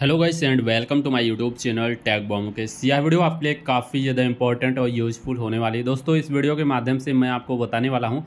hello guys and welcome to my YouTube channel tag bomb के यह video आपके लिए काफ़ी ज़्यादा इंपॉर्टेंट और यूजफुल होने वाली है दोस्तों इस वीडियो के माध्यम से मैं आपको बताने वाला हूं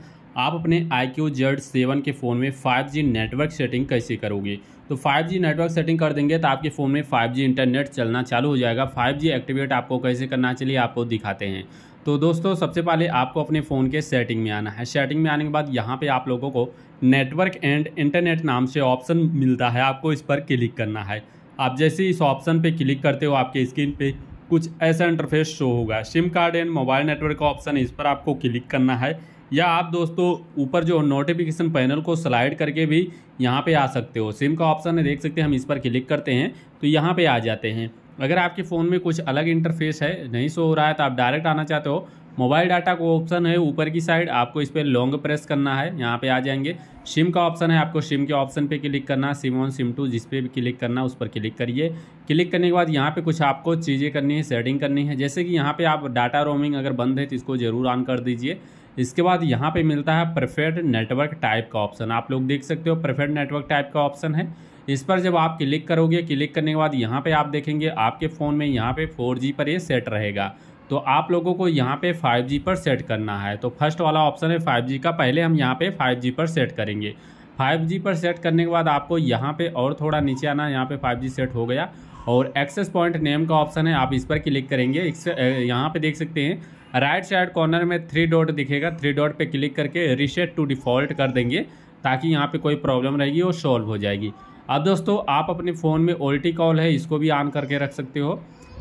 आप अपने आई क्यू जेड सेवन के फ़ोन में 5G नेटवर्क सेटिंग कैसे करोगे तो 5G नेटवर्क सेटिंग कर देंगे तो आपके फ़ोन में फाइव इंटरनेट चलना चालू हो जाएगा फाइव एक्टिवेट आपको कैसे करना चलिए आपको दिखाते हैं तो दोस्तों सबसे पहले आपको अपने फ़ोन के सेटिंग में आना है सेटिंग में आने के बाद यहाँ पे आप लोगों को नेटवर्क एंड इंटरनेट नाम से ऑप्शन मिलता है आपको इस पर क्लिक करना है आप जैसे इस ऑप्शन पे क्लिक करते हो आपके स्क्रीन पे कुछ ऐसा इंटरफेस शो होगा SIM card and mobile network का ऑप्शन इस पर आपको क्लिक करना है या आप दोस्तों ऊपर जो नोटिफिकेशन पैनल को स्लाइड करके भी यहाँ पे आ सकते हो सिम का ऑप्शन है देख सकते हैं हम इस पर क्लिक करते हैं तो यहाँ पे आ जाते हैं अगर आपके फ़ोन में कुछ अलग इंटरफेस है नहीं शो हो रहा है तो आप डायरेक्ट आना चाहते हो मोबाइल डाटा को ऑप्शन है ऊपर की साइड आपको इस पर लॉन्ग प्रेस करना है यहाँ पे आ जाएंगे सिम का ऑप्शन है आपको सिम के ऑप्शन पे क्लिक करना है सिम वन सिम टू जिस पर भी क्लिक करना उस पर क्लिक करिए क्लिक करने के बाद यहाँ पे कुछ आपको चीज़ें करनी है सेटिंग करनी है जैसे कि यहाँ पे आप डाटा रोमिंग अगर बंद है तो इसको ज़रूर ऑन कर दीजिए इसके बाद यहाँ पर मिलता है प्रफेड नेटवर्क टाइप का ऑप्शन आप लोग देख सकते हो प्रफेड नेटवर्क टाइप का ऑप्शन है इस पर जब आप क्लिक करोगे क्लिक करने के बाद यहाँ पे आप देखेंगे आपके फ़ोन में यहाँ पे 4G पर ये सेट रहेगा तो आप लोगों को यहाँ पे 5G पर सेट करना है तो फर्स्ट वाला ऑप्शन है 5G का पहले हम यहाँ पे 5G पर सेट करेंगे 5G पर सेट करने के बाद आपको यहाँ पे और थोड़ा नीचे आना यहाँ पे 5G सेट हो गया और एक्सेस पॉइंट नेम का ऑप्शन है आप इस पर क्लिक करेंगे यहाँ पे देख सकते हैं राइट साइड कॉर्नर में थ्री डॉट दिखेगा थ्री डॉट पर क्लिक करके रिसेट टू डिफ़ॉल्ट कर देंगे ताकि यहाँ पर कोई प्रॉब्लम रहेगी वो सॉल्व हो जाएगी अब दोस्तों आप अपने फ़ोन में ओल्टी कॉल है इसको भी ऑन करके रख सकते हो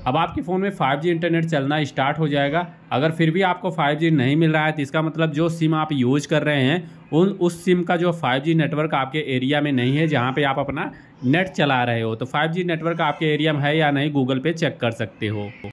अब आपके फ़ोन में 5G इंटरनेट चलना स्टार्ट हो जाएगा अगर फिर भी आपको 5G नहीं मिल रहा है तो इसका मतलब जो सिम आप यूज कर रहे हैं उन उस सिम का जो 5G नेटवर्क आपके एरिया में नहीं है जहाँ पे आप अपना नेट चला रहे हो तो 5G नेटवर्क आपके एरिया में है या नहीं गूगल पे चेक कर सकते हो